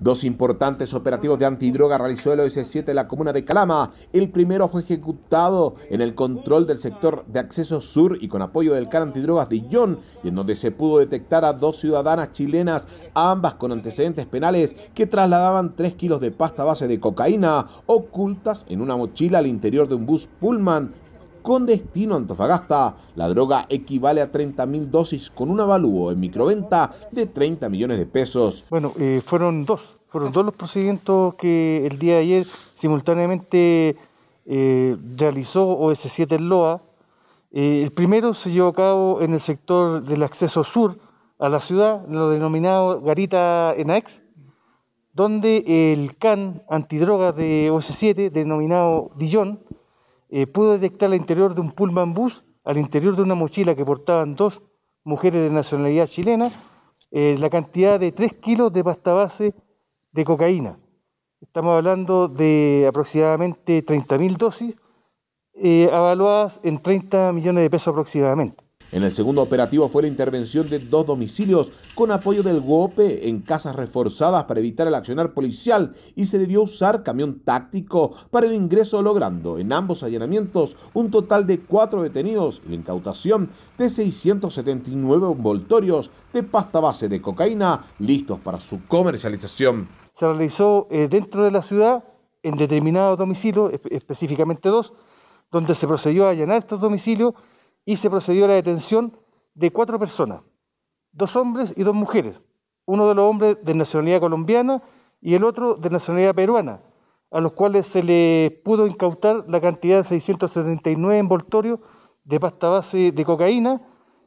Dos importantes operativos de antidroga realizó el os 7 en la comuna de Calama. El primero fue ejecutado en el control del sector de acceso sur y con apoyo del CAR Antidrogas de Illón, y en donde se pudo detectar a dos ciudadanas chilenas, ambas con antecedentes penales, que trasladaban tres kilos de pasta base de cocaína ocultas en una mochila al interior de un bus Pullman con destino a Antofagasta. La droga equivale a 30.000 dosis con un avalúo en microventa de 30 millones de pesos. Bueno, eh, fueron dos, fueron dos los procedimientos que el día de ayer simultáneamente eh, realizó OS7 en Loa. Eh, el primero se llevó a cabo en el sector del acceso sur a la ciudad, lo denominado Garita Enax, donde el CAN antidrogas de OS7, denominado Dillon, eh, pudo detectar al interior de un pullman bus, al interior de una mochila que portaban dos mujeres de nacionalidad chilena, eh, la cantidad de 3 kilos de pasta base de cocaína. Estamos hablando de aproximadamente 30.000 dosis, evaluadas eh, en 30 millones de pesos aproximadamente. En el segundo operativo fue la intervención de dos domicilios con apoyo del GOPE en casas reforzadas para evitar el accionar policial y se debió usar camión táctico para el ingreso logrando en ambos allanamientos un total de cuatro detenidos y la incautación de 679 envoltorios de pasta base de cocaína listos para su comercialización. Se realizó eh, dentro de la ciudad en determinados domicilios, específicamente dos, donde se procedió a allanar estos domicilios y se procedió a la detención de cuatro personas, dos hombres y dos mujeres, uno de los hombres de nacionalidad colombiana y el otro de nacionalidad peruana, a los cuales se les pudo incautar la cantidad de 679 envoltorios de pasta base de cocaína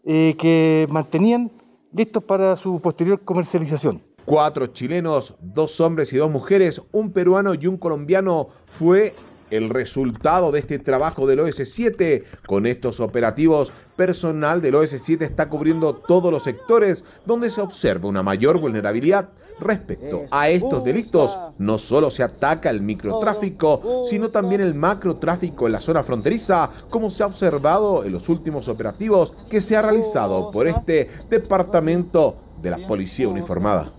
eh, que mantenían listos para su posterior comercialización. Cuatro chilenos, dos hombres y dos mujeres, un peruano y un colombiano fue el resultado de este trabajo del OS7. Con estos operativos, personal del OS7 está cubriendo todos los sectores donde se observa una mayor vulnerabilidad. Respecto a estos delitos, no solo se ataca el microtráfico, sino también el macrotráfico en la zona fronteriza, como se ha observado en los últimos operativos que se ha realizado por este departamento de la policía uniformada.